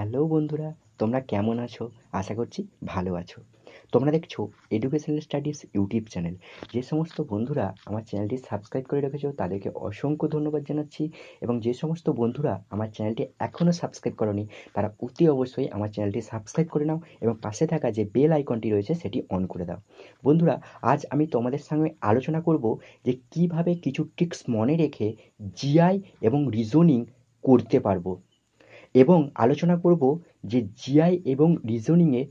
hello বন্ধুরা তোমরা কেমন আছো আশা করছি ভালো আছো তোমরা দেখছো এডুকেশনাল স্টাডিজ ইউটিউব চ্যানেল যে সমস্ত বন্ধুরা আমার চ্যানেলটি সাবস্ক্রাইব করে রেখেছো তাদেরকে অসংখ্য ধন্যবাদ জানাচ্ছি এবং যে সমস্ত বন্ধুরা আমার চ্যানেলটি এখনও সাবস্ক্রাইব করনি তারা অতি অবশ্যই আমার চ্যানেলটি সাবস্ক্রাইব করে নাও এবং পাশে থাকা যে বেল আইকনটি রয়েছে সেটি অন করে দাও বন্ধুরা আজ আমি তোমাদের সঙ্গে আলোচনা করব যে কিভাবে কিছু ট্রিক্স মনে রেখে জিআই এবং রিজনিং করতে পারবো এবং আলোচনা করব যে জিআই এবং রিজনিংয়ে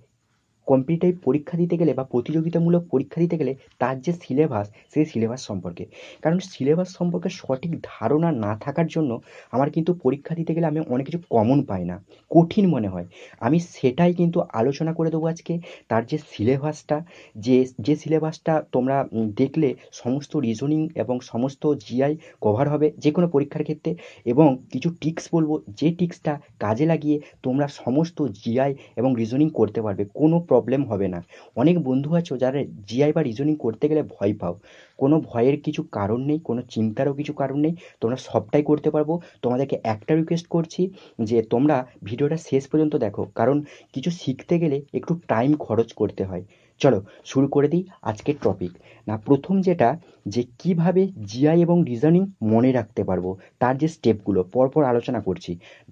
কম্পিটিটিভ পরীক্ষা দিতে গেলে বা প্রতিযোগিতামূলক পরীক্ষা দিতে গেলে তার যে সিলেবাস সেই সিলেবাস সম্পর্কে কারণ সিলেবাস সম্পর্কে সঠিক ধারণা না থাকার জন্য আমার কিন্তু পরীক্ষা দিতে গেলে আমি অনেক কিছু কমন পাই না কঠিন মনে হয় আমি সেটাই কিন্তু আলোচনা করে দেবো আজকে তার যে সিলেবাসটা যে যে সিলেবাসটা তোমরা দেখলে সমস্ত রিজনিং এবং সমস্ত জিআই কভার হবে যে কোনো পরীক্ষার ক্ষেত্রে এবং কিছু টিক্স বলবো যে টিক্সটা কাজে লাগিয়ে তোমরা সমস্ত জিআই এবং রিজনিং করতে পারবে কোনো প্রবলেম হবে না অনেক বন্ধু আছো যারা জিআই বা রিজনিং করতে গেলে ভয় পাও কোনো ভয়ের কিছু কারণ নেই কোনো চিন্তারও কিছু কারণ নেই তোমরা সবটাই করতে পারবো তোমাদেরকে একটা রিকোয়েস্ট করছি যে তোমরা ভিডিওটা শেষ পর্যন্ত দেখো কারণ কিছু শিখতে গেলে একটু টাইম খরচ করতে হয় চলো শুরু করে দিই আজকের টপিক না প্রথম যেটা যে কিভাবে জিআই এবং রিজনিং মনে রাখতে পারবো তার যে স্টেপগুলো পরপর আলোচনা করছি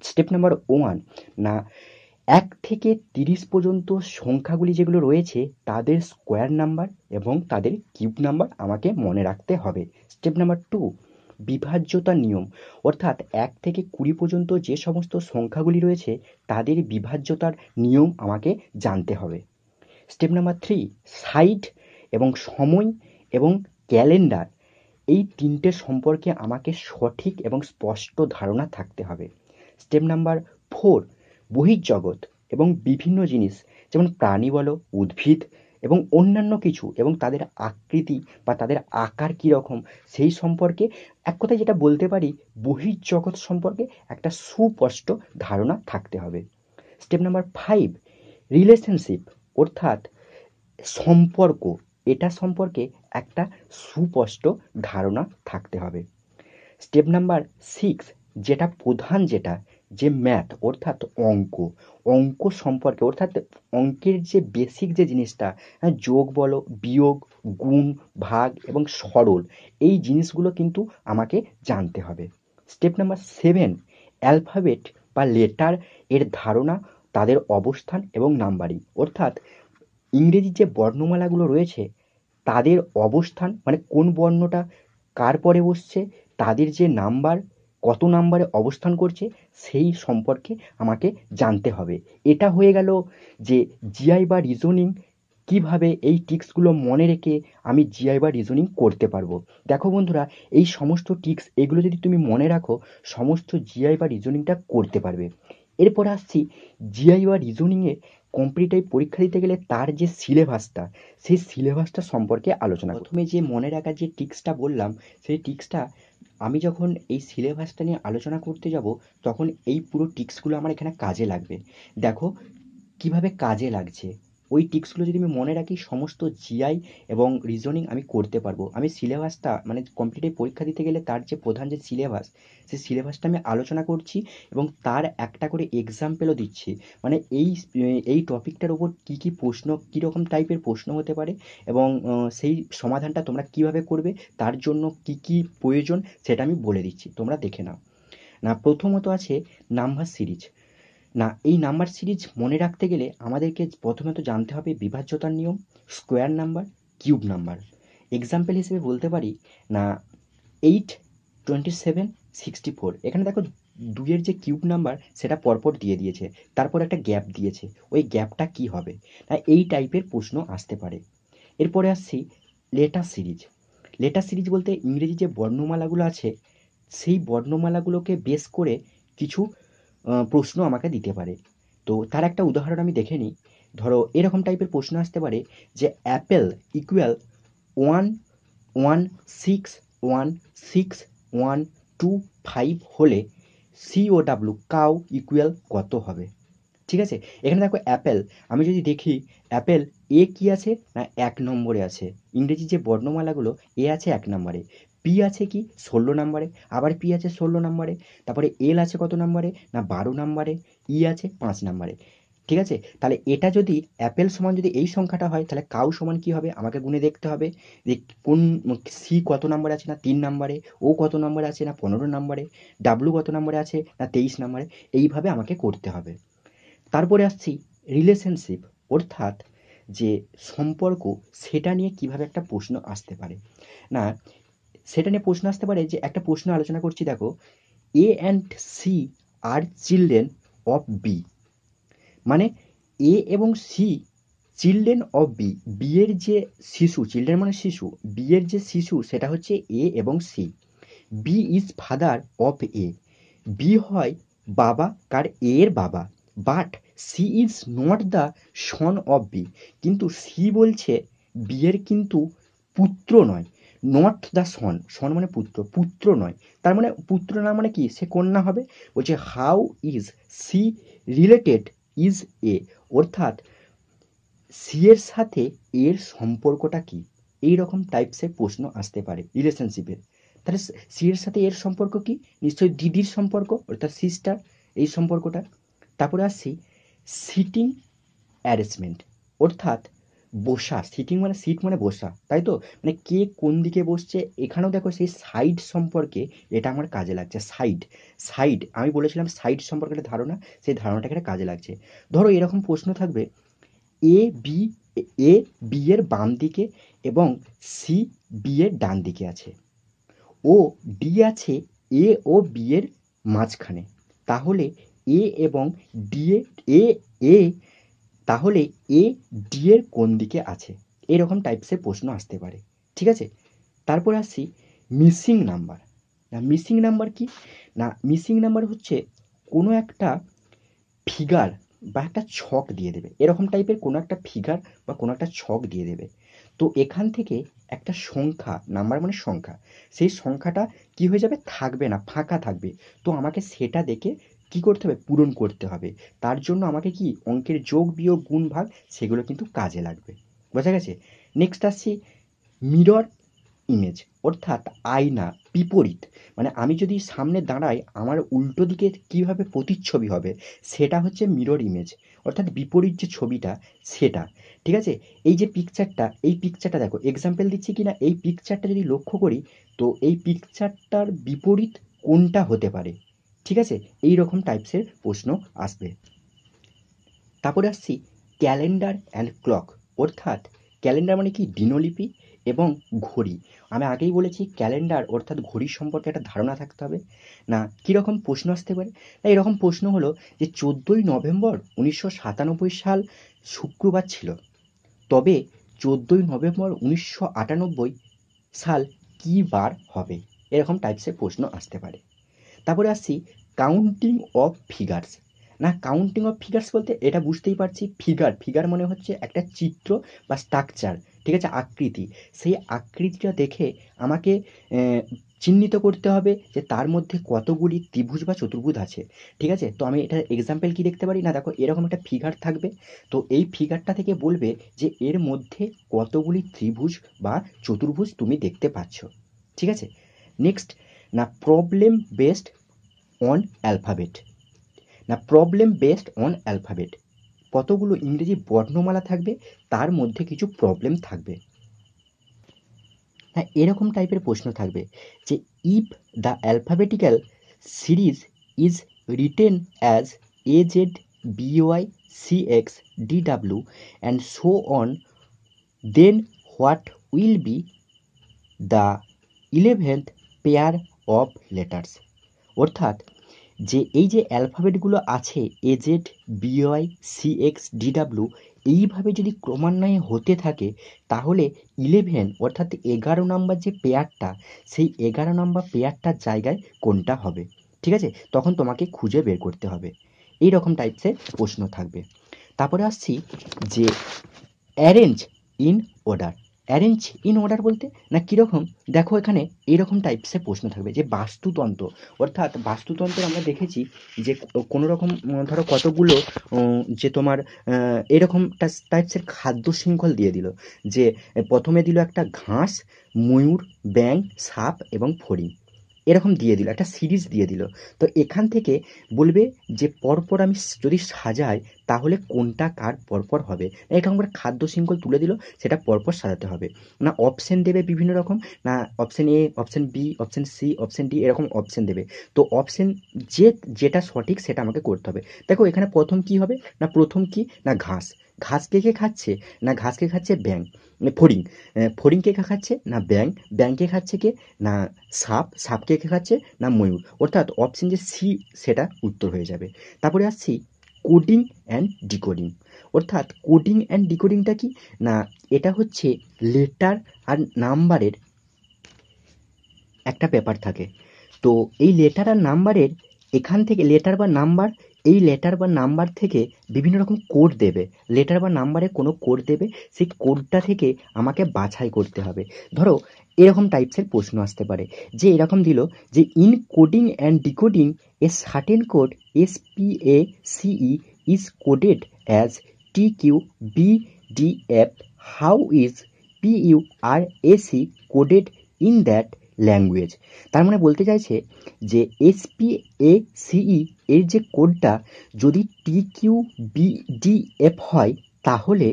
স্টেপ নাম্বার ওয়ান না এক থেকে তিরিশ পর্যন্ত সংখ্যাগুলি যেগুলো রয়েছে তাদের স্কোয়ার নাম্বার এবং তাদের কিউব নাম্বার আমাকে মনে রাখতে হবে স্টেপ নাম্বার টু বিভাজ্যতা নিয়ম অর্থাৎ এক থেকে কুড়ি পর্যন্ত যে সমস্ত সংখ্যাগুলি রয়েছে তাদের বিভাজ্যতার নিয়ম আমাকে জানতে হবে স্টেপ নাম্বার থ্রি সাইট এবং সময় এবং ক্যালেন্ডার এই তিনটে সম্পর্কে আমাকে সঠিক এবং স্পষ্ট ধারণা থাকতে হবে স্টেপ নাম্বার ফোর বহির্জগৎ এবং বিভিন্ন জিনিস যেমন প্রাণী বলো উদ্ভিদ এবং অন্যান্য কিছু এবং তাদের আকৃতি বা তাদের আকার কীরকম সেই সম্পর্কে এক কথায় যেটা বলতে পারি বহির্জগৎ সম্পর্কে একটা সুস্পষ্ট ধারণা থাকতে হবে স্টেপ নাম্বার ফাইভ রিলেশনশিপ অর্থাৎ সম্পর্ক এটা সম্পর্কে একটা সুস্পষ্ট ধারণা থাকতে হবে স্টেপ নাম্বার সিক্স যেটা প্রধান যেটা যে ম্যাথ অর্থাৎ অঙ্ক অঙ্ক সম্পর্কে অর্থাৎ অঙ্কের যে বেসিক যে জিনিসটা হ্যাঁ যোগ বলো বিয়োগ গুণ ভাগ এবং সরল এই জিনিসগুলো কিন্তু আমাকে জানতে হবে স্টেপ নাম্বার সেভেন অ্যালফাবেট বা লেটার এর ধারণা তাদের অবস্থান এবং নাম্বারিং অর্থাৎ ইংরেজি যে বর্ণমালাগুলো রয়েছে তাদের অবস্থান মানে কোন বর্ণটা কার পরে বসছে তাদের যে নাম্বার কত নাম্বারে অবস্থান করছে সেই সম্পর্কে আমাকে জানতে হবে এটা হয়ে গেল যে জিআই বা রিজনিং কিভাবে এই টিক্সগুলো মনে রেখে আমি জিআই বা রিজনিং করতে পারবো দেখো বন্ধুরা এই সমস্ত টিক্স এগুলো যদি তুমি মনে রাখো সমস্ত জিআই বা রিজনিংটা করতে পারবে এরপর আসছি জিআই বা রিজনিংয়ে কম্পিটিটিভ পরীক্ষা দিতে গেলে তার যে সিলেবাসটা সেই সিলেবাসটা সম্পর্কে আলোচনা প্রথমে যে মনে রাখা যে টিক্সটা বললাম সেই টিক্সটা আমি যখন এই সিলেবাসটা নিয়ে আলোচনা করতে যাব তখন এই পুরো টিপসগুলো আমার এখানে কাজে লাগবে দেখো কীভাবে কাজে লাগছে ওই টিপসগুলো যদি আমি মনে রাখি সমস্ত জিআই এবং রিজনিং আমি করতে পারবো আমি সিলেবাসটা মানে কম্পিটিটিভ পরীক্ষা দিতে গেলে তার যে প্রধান যে সিলেবাস সেই সিলেবাসটা আমি আলোচনা করছি এবং তার একটা করে এক্সাম্পেলও দিচ্ছি মানে এই এই টপিকটার উপর কী কী প্রশ্ন কীরকম টাইপের প্রশ্ন হতে পারে এবং সেই সমাধানটা তোমরা কিভাবে করবে তার জন্য কি কি প্রয়োজন সেটা আমি বলে দিচ্ছি তোমরা দেখে নাও না প্রথমত আছে নাম্বার সিরিজ না এই নাম্বার সিরিজ মনে রাখতে গেলে আমাদেরকে প্রথমে তো জানতে হবে বিভাজ্যতার নিয়ম square number cube number example হিসেবে বলতে পারি না eight twenty seven sixty four এখানে দেখো দুইয়ের যে কিউব নাম্বার সেটা পরপর দিয়ে দিয়েছে তারপর একটা গ্যাপ দিয়েছে ওই গ্যাপটা কি হবে না এই টাইপের প্রশ্ন আসতে পারে এরপরে আসছি লেটার সিরিজ লেটার সিরিজ বলতে ইংরেজি যে বর্ণমালাগুলো আছে সেই বর্ণমালাগুলোকে বেস করে কিছু প্রশ্ন আমাকে দিতে পারে তো তার একটা উদাহরণ আমি দেখে নিই ধরো এরকম টাইপের প্রশ্ন আসতে পারে যে apple equal one one six one six one two five হলে ডাব্লু কাউ ইকুয়াল কত হবে ঠিক আছে এখানে দেখো অ্যাপেল আমি যদি দেখি অ্যাপেল এ কি আছে না এক নম্বরে আছে ইংরেজি যে বর্ণমালাগুলো এ আছে এক নম্বরে পি আছে কি ষোলো নম্বরে আবার পি আছে ষোলো নম্বরে তারপরে এল আছে কত নম্বরে না বারো নম্বরে ই e আছে পাঁচ নম্বরে ঠিক আছে তাহলে এটা যদি অ্যাপেল সমান যদি এই সংখ্যাটা হয় তাহলে কাউ সমান কি হবে আমাকে গুনে দেখতে হবে যে কোন সি কত নম্বরে আছে না তিন নম্বরে ও কত নম্বরে আছে না পনেরো নম্বরে ডাব্লু কত নম্বরে আছে না তেইশ নম্বরে এইভাবে আমাকে করতে হবে তারপরে আসছি রিলেশনশিপ অর্থাৎ যে সম্পর্ক সেটা নিয়ে কিভাবে একটা প্রশ্ন আসতে পারে না সেটা নিয়ে প্রশ্ন আসতে পারে যে একটা প্রশ্ন আলোচনা করছি দেখো A and C are children of B মানে এ এবং সি চিলড্রেন অফ বি বিয়ের যে শিশু চিলড্রেন মানে শিশু বিয়ের যে শিশু সেটা হচ্ছে এ এবং C B is father of A B হয় বাবা কার এ এর বাবা but C is not the son of B কিন্তু সি বলছে বিয়ের কিন্তু পুত্র নয় নট দ্য সন সন মানে পুত্র পুত্র নয় তার মানে পুত্র না মানে কি সে কন্যা হবে বলছে how is C related is A অর্থাৎ সি এর সাথে এর সম্পর্কটা কি এই রকম টাইপসের প্রশ্ন আসতে পারে রিলেশনশিপের তাহলে সি এর সাথে এর সম্পর্ক কি নিশ্চয়ই দিদির সম্পর্ক অর্থাৎ সিস্টার এই সম্পর্কটা তারপরে আসছি সিটিং অ্যারেঞ্জমেন্ট অর্থাৎ বসা সিটিং মানে সিট মানে বসা তাই তো মানে কে কোন দিকে বসছে এখানেও দেখো সেই সাইড সম্পর্কে এটা আমার কাজে লাগছে সাইড সাইড আমি বলেছিলাম সাইড সম্পর্কে একটা ধারণা সেই ধারণাটা এখানে কাজে লাগছে ধরো এরকম প্রশ্ন থাকবে এ বি এ বি এর বাম দিকে এবং সি বি এর ডান দিকে আছে ও ডি আছে এ ও বি এর মাঝখানে তাহলে এ এবং ডি এ এ তাহলে এ ডি এর কোন দিকে আছে এরকম টাইপসের প্রশ্ন আসতে পারে ঠিক আছে তারপর আসছি মিসিং নাম্বার না মিসিং নাম্বার কি না মিসিং নাম্বার হচ্ছে কোনো একটা ফিগার বা একটা ছক দিয়ে দেবে এরকম টাইপের কোনো একটা ফিগার বা কোনো একটা ছক দিয়ে দেবে তো এখান থেকে একটা সংখ্যা নাম্বার মানে সংখ্যা সেই সংখ্যাটা কি হয়ে যাবে থাকবে না ফাঁকা থাকবে তো আমাকে সেটা দেখে কী করতে হবে পূরণ করতে হবে তার জন্য আমাকে কি অঙ্কের যোগ বিয়োগ গুণ ভাগ সেগুলো কিন্তু কাজে লাগবে বোঝা গেছে নেক্সট আসছি মিরর ইমেজ অর্থাৎ আয়না বিপরীত মানে আমি যদি সামনে দাঁড়াই আমার উল্টো দিকে কীভাবে প্রতিচ্ছবি হবে সেটা হচ্ছে মিরর ইমেজ অর্থাৎ বিপরীত যে ছবিটা সেটা ঠিক আছে এই যে পিকচারটা এই পিকচারটা দেখো এক্সাম্পল দিচ্ছি কি না এই পিকচারটা যদি লক্ষ্য করি তো এই পিকচারটার বিপরীত কোনটা হতে পারে ঠিক আছে এই রকম টাইপসের প্রশ্ন আসবে তারপরে আসছি ক্যালেন্ডার অ্যান্ড ক্লক অর্থাৎ ক্যালেন্ডার মানে কি দিনলিপি এবং ঘড়ি আমি আগেই বলেছি ক্যালেন্ডার অর্থাৎ ঘড়ি সম্পর্কে একটা ধারণা থাকতে হবে না কীরকম প্রশ্ন আসতে পারে না এরকম প্রশ্ন হলো যে চোদ্দোই নভেম্বর উনিশশো সাতানব্বই সাল শুক্রবার ছিল তবে চোদ্দোই নভেম্বর উনিশশো আটানব্বই সাল কী বার হবে এরকম টাইপসের প্রশ্ন আসতে পারে তারপরে আসছি কাউন্টিং অফ ফিগার্স না কাউন্টিং অফ ফিগার্স বলতে এটা বুঝতেই পারছি ফিগার ফিগার মনে হচ্ছে একটা চিত্র বা স্ট্রাকচার ঠিক আছে আকৃতি সেই আকৃতিটা দেখে আমাকে চিহ্নিত করতে হবে যে তার মধ্যে কতগুলি ত্রিভুজ বা চতুর্ভুজ আছে ঠিক আছে তো আমি এটা এক্সাম্পল কি দেখতে পারি না দেখো এরকম একটা ফিগার থাকবে তো এই ফিগারটা থেকে বলবে যে এর মধ্যে কতগুলি ত্রিভুজ বা চতুর্ভুজ তুমি দেখতে পাচ্ছ ঠিক আছে নেক্সট না প্রবলেম বেসড অন অ্যালফাবেট না প্রবলেম বেসড অন অ্যালফাবেট কতগুলো ইংরেজি বর্ণমালা থাকবে তার মধ্যে কিছু প্রবলেম থাকবে হ্যাঁ এরকম টাইপের প্রশ্ন থাকবে যে if the alphabetical series is written as A Z B Y C X D W and so on then what will be the eleventh pair of letters অর্থাৎ যে এই যে অ্যালফাবেটগুলো আছে A Z B Y C X D W এইভাবে যদি ক্রমান্বয়ে হতে থাকে তাহলে ইলেভেন অর্থাৎ এগারো নম্বর যে পেয়ারটা সেই এগারো নম্বর পেয়ারটার জায়গায় কোনটা হবে ঠিক আছে তখন তোমাকে খুঁজে বের করতে হবে এই রকম টাইপসের প্রশ্ন থাকবে তারপরে আসছি যে arrange in order arrange in order বলতে না কীরকম দেখো এখানে এইরকম টাইপসের প্রশ্ন থাকবে যে বাস্তুতন্ত্র অর্থাৎ বাস্তুতন্ত্রে আমরা দেখেছি যে কোনো রকম ধরো কতগুলো যে তোমার এরকম টাইপসের খাদ্য শৃঙ্খল দিয়ে দিল যে প্রথমে দিল একটা ঘাস ময়ূর ব্যাঙ সাপ এবং ফড়িং এরকম দিয়ে দিল একটা সিরিজ দিয়ে দিল তো এখান থেকে বলবে যে পরপর আমি যদি সাজাই তাহলে কোনটা কার পরপর হবে এরকম করে খাদ্য শৃঙ্খল তুলে দিল সেটা পরপর সাজাতে হবে না অপশন দেবে বিভিন্ন রকম না option A option B option C option D এরকম অপশন দেবে তো অপশন যে যেটা সঠিক সেটা আমাকে করতে হবে দেখো এখানে প্রথম কি হবে না প্রথম কি না ঘাস ঘাসকে কে খাচ্ছে না ঘাসকে খাচ্ছে ব্যাং মানে ফড়িং ফড়িং কে খাচ্ছে না ব্যাং ব্যাংকে খাচ্ছে কে না সাপ সাপকে কে খাচ্ছে না ময়ূর অর্থাৎ অপশন যে সি সেটা উত্তর হয়ে যাবে তারপরে আসছি কোডিং অ্যান্ড ডিকোডিং অর্থাৎ কোডিং অ্যান্ড ডিকোডিংটা কি না এটা হচ্ছে লেটার আর নাম্বারের একটা ব্যাপার থাকে তো এই লেটার আর নাম্বারের এখান থেকে লেটার বা নাম্বার এই লেটার বা নাম্বার থেকে বিভিন্ন রকম কোড দেবে লেটার বা নাম্বারে কোনো কোড দেবে সেই কোডটা থেকে আমাকে বাছাই করতে হবে ধরো এরকম টাইপসের প্রশ্ন আসতে পারে যে এরকম দিল যে in coding and decoding a certain code S P A C E is coded as T Q B D F how is P U R A C coded in that language তার মানে বলতে চাইছে যে এসপি এ সিই এর যে কোডটা যদি টি কিউ এফ হয় তাহলে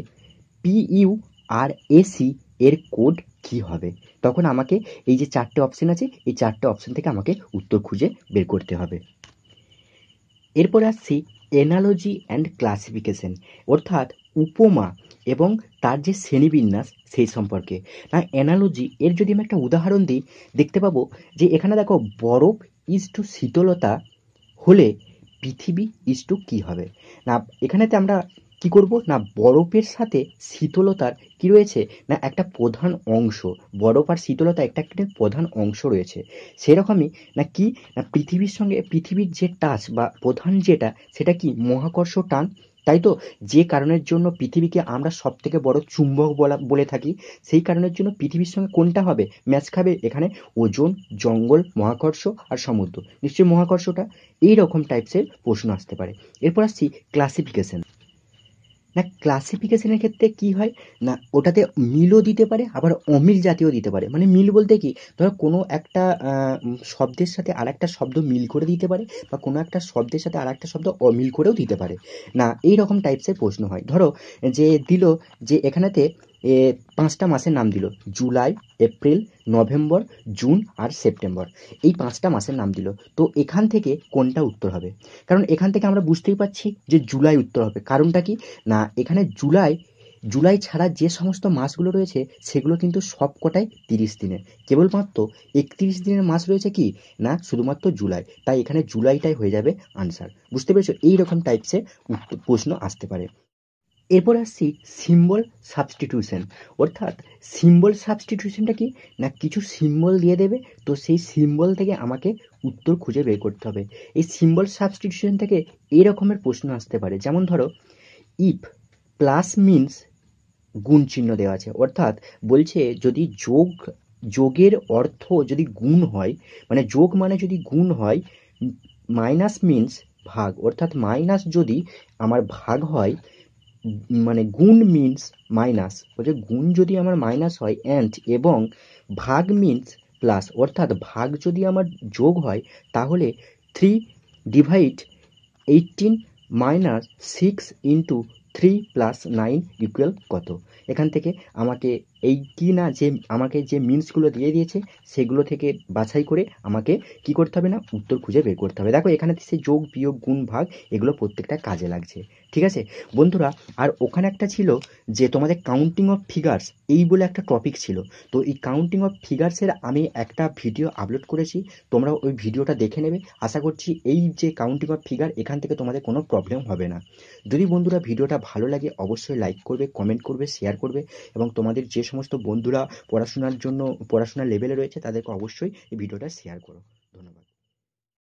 পিইউ আর এসি এর কোড কি হবে তখন আমাকে এই যে চারটে অপশন আছে এই চারটে অপশন থেকে আমাকে উত্তর খুঁজে বের করতে হবে এরপরে আসছি এনালজি অ্যান্ড ক্লাসিফিকেশন অর্থাৎ উপমা এবং তার যে শ্রেণীবিন্যাস সেই সম্পর্কে না অ্যানালজি এর যদি আমি একটা উদাহরণ দিই দেখতে পাবো যে এখানে দেখো বরফ ইজ টু শীতলতা হলে পৃথিবী ইজ টু কী হবে না এখানেতে আমরা কি করব না বরফের সাথে শীতলতার কি রয়েছে না একটা প্রধান অংশ বরফ আর শীতলতা একটা একটি প্রধান অংশ রয়েছে সেরকমই না কি না পৃথিবীর সঙ্গে পৃথিবীর যে টাচ বা প্রধান যেটা সেটা কি মহাকর্ষ টান তাই তো যে কারণের জন্য পৃথিবীকে আমরা সব থেকে বড় চুম্বক বলা বলে থাকি সেই কারণের জন্য পৃথিবীর সঙ্গে কোনটা হবে ম্যাচ খাবে এখানে ওজন জঙ্গল মহাকর্ষ আর সমুদ্র নিশ্চয়ই মহাকর্ষটা এই রকম টাইপসের প্রশ্ন আসতে পারে এরপর আসছি ক্লাসিফিকেশন না ক্লাসিফিকেশনের ক্ষেত্রে কি হয় না ওটাতে মিলও দিতে পারে আবার অমিল জাতীয় দিতে পারে মানে মিল বলতে কি ধরো কোনো একটা শব্দের সাথে আর একটা শব্দ মিল করে দিতে পারে বা কোনো একটা শব্দের সাথে আর একটা শব্দ অমিল করেও দিতে পারে না এই রকম টাইপসের প্রশ্ন হয় ধরো যে দিল যে এখানেতে এ পাঁচটা মাসের নাম দিল জুলাই এপ্রিল নভেম্বর জুন আর সেপ্টেম্বর এই পাঁচটা মাসের নাম দিল তো এখান থেকে কোনটা উত্তর হবে কারণ এখান থেকে আমরা বুঝতেই পারছি যে জুলাই উত্তর হবে কারণটা কি না এখানে জুলাই জুলাই ছাড়া যে সমস্ত মাসগুলো রয়েছে সেগুলো কিন্তু সবকটাই তিরিশ দিনের কেবলমাত্র একত্রিশ দিনের মাস রয়েছে কি না শুধুমাত্র জুলাই তাই এখানে জুলাইটাই হয়ে যাবে আনসার বুঝতে পেরেছো এইরকম টাইপসের প্রশ্ন আসতে পারে এরপর আসছি সিম্বল সাবস্টিটিউশন অর্থাৎ সিম্বল সাবস্টিটিউশনটা কি না কিছু সিম্বল দিয়ে দেবে তো সেই সিম্বল থেকে আমাকে উত্তর খুঁজে বের করতে হবে এই সিম্বল সাবস্টিটিউশন থেকে এই রকমের প্রশ্ন আসতে পারে যেমন ধরো ইফ প্লাস মিনস গুণ চিহ্ন দেওয়া আছে অর্থাৎ বলছে যদি যোগ যোগের অর্থ যদি গুণ হয় মানে যোগ মানে যদি গুণ হয় মাইনাস মিনস ভাগ অর্থাৎ মাইনাস যদি আমার ভাগ হয় মানে গুণ মিনস মাইনাস বলছে গুণ যদি আমার মাইনাস হয় অ্যান্ড এবং ভাগ মিনস প্লাস অর্থাৎ ভাগ যদি আমার যোগ হয় তাহলে three divide eighteen minus six into three plus nine equal কত এখান থেকে আমাকে এই কি না যে আমাকে যে মিনসগুলো দিয়ে দিয়েছে সেগুলো থেকে বাছাই করে আমাকে কি করতে হবে না উত্তর খুঁজে বের করতে হবে দেখো এখানে সে যোগ বিয়োগ গুণ ভাগ এগুলো প্রত্যেকটা কাজে লাগছে ঠিক আছে বন্ধুরা আর ওখানে একটা ছিল যে তোমাদের কাউন্টিং অফ ফিগার্স এই বলে একটা টপিক ছিল তো এই কাউন্টিং অফ ফিগার্সের আমি একটা ভিডিও আপলোড করেছি তোমরা ওই ভিডিওটা দেখে নেবে আশা করছি এই যে কাউন্টিং অফ ফিগার এখান থেকে তোমাদের কোনো প্রবলেম হবে না যদি বন্ধুরা ভিডিওটা ভালো লাগে অবশ্যই লাইক করবে কমেন্ট করবে শেয়ার করবে এবং তোমাদের যে সমস্ত বন্ধুরা পড়াশোনার জন্য পড়াশোনার লেভেলে রয়েছে তাদেরকে অবশ্যই এই ভিডিওটা শেয়ার করো ধন্যবাদ